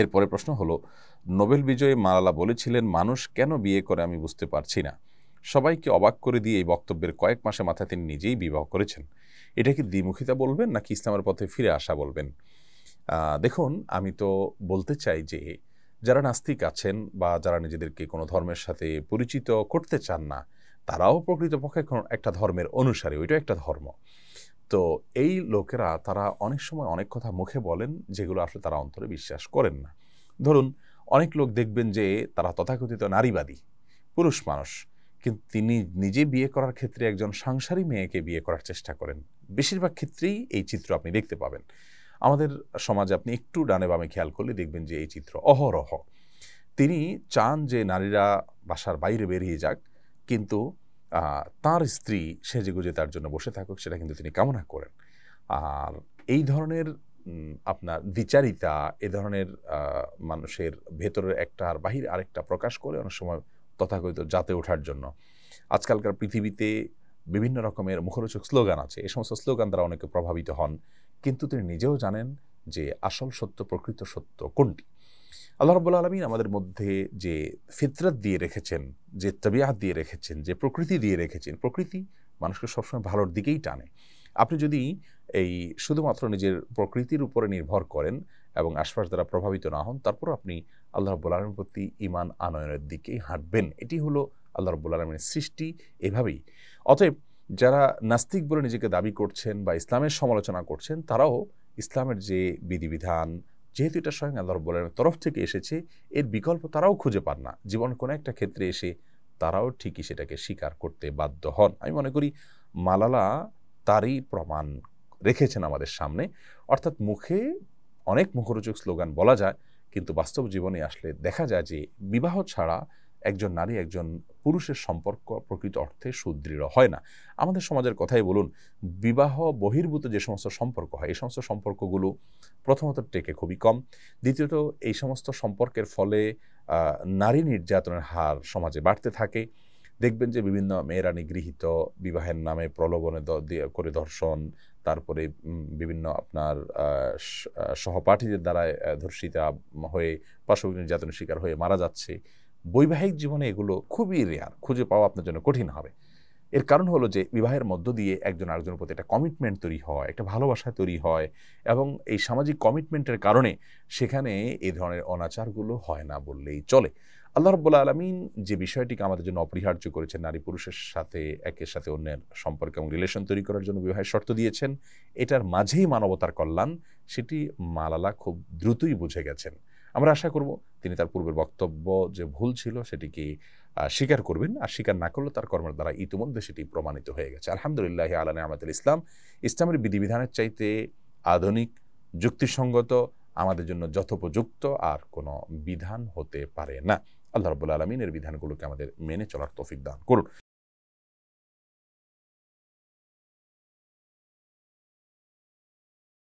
এরপরে প্রশ্ন হলো নোবেল বিজয়ী মালালা বলেছিলেন মানুষ কেন বিয়ে করে আমি বুঝতে পারছি না সবাইকে অবাক করে দিয়ে এই বক্তব্যের কয়েক মাসে মাথায় তিনি নিজেই বিবাহ করেছেন এটা কি দ্বিমুখিতা বলবেন নাকি ইসলামের পথে ফিরে আসা বলবেন দেখুন আমি তো বলতে চাই যে যারা নাস্তিক আছেন বা যারা নিজেদেরকে কোনো ধর্মের সাথে পরিচিত করতে চান না তারাও প্রকৃতপক্ষে একটা ধর্মের অনুসারী ওইটাও একটা ধর্ম তো এই লোকেরা তারা অনেক সময় অনেক কথা মুখে বলেন যেগুলো আসলে তারা অন্তরে বিশ্বাস করেন না ধরুন অনেক লোক দেখবেন যে তারা তথাকথিত নারীবাদী পুরুষ মানুষ কিন্তু তিনি নিজে বিয়ে করার ক্ষেত্রে একজন সাংসারী মেয়েকে বিয়ে করার চেষ্টা করেন বেশিরভাগ ক্ষেত্রেই এই চিত্র আপনি দেখতে পাবেন আমাদের সমাজে আপনি একটু ডানে বামে খেয়াল করলে দেখবেন যে এই চিত্র অহরহ তিনি চান যে নারীরা বাসার বাইরে বেরিয়ে যাক কিন্তু তার স্ত্রী সেজেগুজে তার জন্য বসে থাকুক সেটা কিন্তু তিনি কামনা করেন আর এই ধরনের আপনার দ্বিচারিতা এ ধরনের মানুষের ভেতরের একটা আর বাহির আরেকটা প্রকাশ করে অনেক সময় তথাকথিত জাতে ওঠার জন্য আজকালকার পৃথিবীতে বিভিন্ন রকমের মুখরোচক স্লোগান আছে এ সমস্ত স্লোগান দ্বারা অনেকে প্রভাবিত হন কিন্তু তিনি নিজেও জানেন যে আসল সত্য প্রকৃত সত্য কোনটি আল্লাহ রব্বুল আলমিন আমাদের মধ্যে যে ফিতরত দিয়ে রেখেছেন যে তবিয়াত দিয়ে রেখেছেন যে প্রকৃতি দিয়ে রেখেছেন প্রকৃতি মানুষকে সবসময় ভালোর দিকেই টানে আপনি যদি এই শুধুমাত্র নিজের প্রকৃতির উপরে নির্ভর করেন এবং আশপাশ দ্বারা প্রভাবিত না হন তারপর আপনি আল্লাহ রব্বুল আলমীর প্রতি ইমান আনয়নের দিকেই হাঁটবেন এটি হলো আল্লাহ রব্বুল আলমীর সৃষ্টি এভাবেই অতএব যারা নাস্তিক বলে নিজেকে দাবি করছেন বা ইসলামের সমালোচনা করছেন তারাও ইসলামের যে বিধিবিধান যেহেতু এটা স্বয়ং আল্লাহ রব্বুল্লাহ তরফ থেকে এসেছে এর বিকল্প তারাও খুঁজে পান না জীবন কোনো একটা ক্ষেত্রে এসে তারাও ঠিকই সেটাকে স্বীকার করতে বাধ্য হন আমি মনে করি মালালা তারই প্রমাণ রেখেছেন আমাদের সামনে অর্থাৎ মুখে অনেক মুখরোচক স্লোগান বলা যায় কিন্তু বাস্তব জীবনে আসলে দেখা যায় যে বিবাহ ছাড়া একজন নারী একজন পুরুষের সম্পর্ক প্রকৃত অর্থে সুদৃঢ় হয় না আমাদের সমাজের কথাই বলুন বিবাহ বহির্ভূত যে সমস্ত সম্পর্ক হয় এই সমস্ত সম্পর্কগুলো প্রথমত টেকে খুবই কম দ্বিতীয়ত এই সমস্ত সম্পর্কের ফলে নারী নির্যাতনের হার সমাজে বাড়তে থাকে দেখবেন যে বিভিন্ন মেয়েরা নিগৃহীত বিবাহের নামে প্রলোভনে করে ধর্ষণ তারপরে বিভিন্ন আপনার সহপাঠীদের দ্বারা ধর্ষিতা হয়ে পার্শ্ব নির্যাতনের শিকার হয়ে মারা যাচ্ছে বৈবাহিক জীবনে এগুলো খুবই রেয়ার খুঁজে পাওয়া আপনার জন্য কঠিন হবে এর কারণ হলো যে বিবাহের মধ্য দিয়ে একজন আরেকজনের প্রতি একটা কমিটমেন্ট তৈরি হয় একটা ভালোবাসা তৈরি হয় এবং এই সামাজিক কমিটমেন্টের কারণে সেখানে এই ধরনের অনাচারগুলো হয় না বললেই চলে আল্লাহ রব্বুল্লা আলমিন যে বিষয়টিকে আমাদের জন্য অপরিহার্য করেছেন নারী পুরুষের সাথে একের সাথে অন্যের সম্পর্ক এবং রিলেশন তৈরি করার জন্য বিবাহের শর্ত দিয়েছেন এটার মাঝেই মানবতার কল্যাণ সেটি মালালা খুব দ্রুতই বুঝে গেছেন আমরা আশা করব তিনি তার পূর্বের বক্তব্য যে ভুল ছিল সেটিকে স্বীকার করবেন আর স্বীকার না করলে তার কর্মের দ্বারা ইতিমধ্যে সেটি প্রমাণিত হয়ে গেছে আলহামদুলিল্লাহ আলান আহমদুল ইসলাম ইসলামের বিধিবিধানের চাইতে আধুনিক যুক্তিসঙ্গত আমাদের জন্য যথোপযুক্ত আর কোনো বিধান হতে পারে না আল্লাহ রবুল্লা আলমিনের বিধানগুলোকে আমাদের মেনে চলার তৌফিক দান করুন